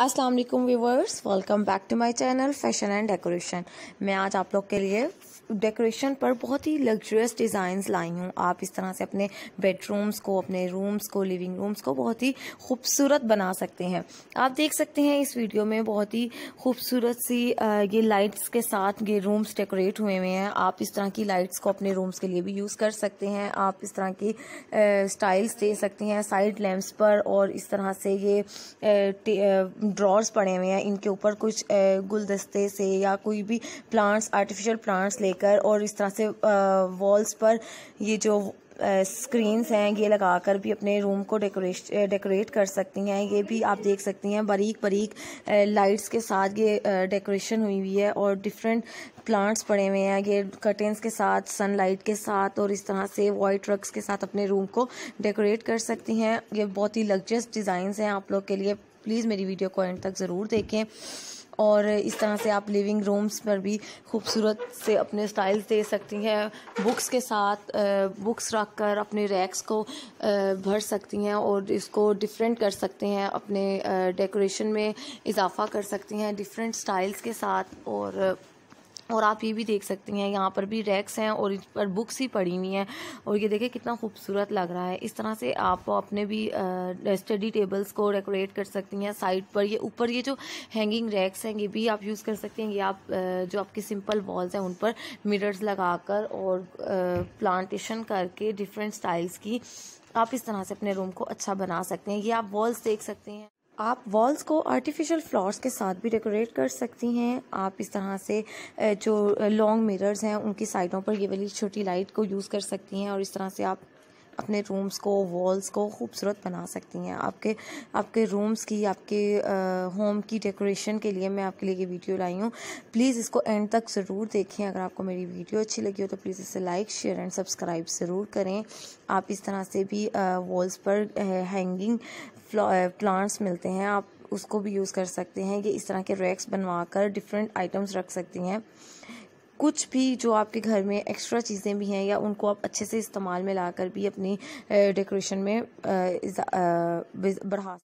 Aslam viewers welcome back to my channel fashion and decoration मैं आज आप लोग के लिए डेकोरेशन पर बहुत ही लग्जरियस डिज़ाइंस लाई हूँ आप इस तरह से अपने बेडरूम्स को अपने रूम्स को लिविंग रूम्स को बहुत ही खूबसूरत बना सकते हैं आप देख सकते हैं इस वीडियो में बहुत ही खूबसूरत सी ये लाइट्स के साथ ये रूम्स डेकोरेट हुए हुए हैं आप इस तरह की लाइट्स को अपने रूम्स के लिए भी यूज़ कर सकते हैं आप इस तरह की स्टाइल्स दे सकते हैं साइड लैम्प्स पर और इस तरह से ये ड्रॉर्स पड़े हुए हैं इनके ऊपर कुछ गुलदस्ते से या कोई भी प्लांट्स आर्टिफिशियल प्लांट्स लेकर और इस तरह से वॉल्स पर ये जो स्क्रीन्स हैं ये लगाकर भी अपने रूम को डेकोरेट डेकोरेट कर सकती हैं ये भी आप देख सकती हैं बारीक बारीक लाइट्स के साथ ये डेकोरेशन हुई हुई है और डिफरेंट प्लांट्स पड़े हुए हैं ये कर्टेंस के साथ सनलाइट के साथ और इस तरह से वाइट रग्स के साथ अपने रूम को डेकोरेट कर सकती हैं ये बहुत ही लग्जस्ट डिज़ाइंस हैं आप लोग के लिए प्लीज़ मेरी वीडियो को एंड तक ज़रूर देखें और इस तरह से आप लिविंग रूम्स पर भी खूबसूरत से अपने स्टाइल्स दे सकती हैं बुक्स के साथ बुक्स रख कर अपने रैक्स को भर सकती हैं और इसको डिफरेंट कर सकते हैं अपने डेकोरेशन में इजाफा कर सकती हैं डिफरेंट स्टाइल्स के साथ और और आप ये भी देख सकती हैं यहाँ पर भी रैक्स हैं और इस पर बुक्स ही पड़ी हुई हैं और ये देखें कितना खूबसूरत लग रहा है इस तरह से आप अपने भी स्टडी टेबल्स को डेकोरेट कर सकती हैं साइड पर ये ऊपर ये जो हैंगिंग रैक्स हैं ये भी आप यूज़ कर सकती हैं ये आप जो आपके सिंपल वॉल्स हैं उन पर मिरर्स लगाकर और प्लांटेशन करके डिफरेंट स्टाइल्स की आप इस तरह से अपने रूम को अच्छा बना सकते हैं ये आप वॉल्स देख सकते हैं आप वॉल्स को आर्टिफिशियल फ्लावर्स के साथ भी डेकोरेट कर सकती हैं आप इस तरह से जो लॉन्ग मिरर्स हैं उनकी साइडों पर ये वाली छोटी लाइट को यूज़ कर सकती हैं और इस तरह से आप अपने रूम्स को वॉल्स को खूबसूरत बना सकती हैं आपके आपके रूम्स की आपके होम की डेकोरेशन के लिए मैं आपके लिए ये वीडियो लाई हूँ प्लीज़ इसको एंड तक ज़रूर देखें अगर आपको मेरी वीडियो अच्छी लगी हो तो प्लीज़ इसे लाइक शेयर एंड सब्सक्राइब ज़रूर करें आप इस तरह से भी वॉल्स पर हैंगिंग प्लांट्स मिलते हैं आप उसको भी यूज़ कर सकते हैं ये इस तरह के रैक्स बनवा कर डिफरेंट आइटम्स रख सकती हैं कुछ भी जो आपके घर में एक्स्ट्रा चीज़ें भी हैं या उनको आप अच्छे से इस्तेमाल में लाकर भी अपनी डेकोरेशन में बढ़ा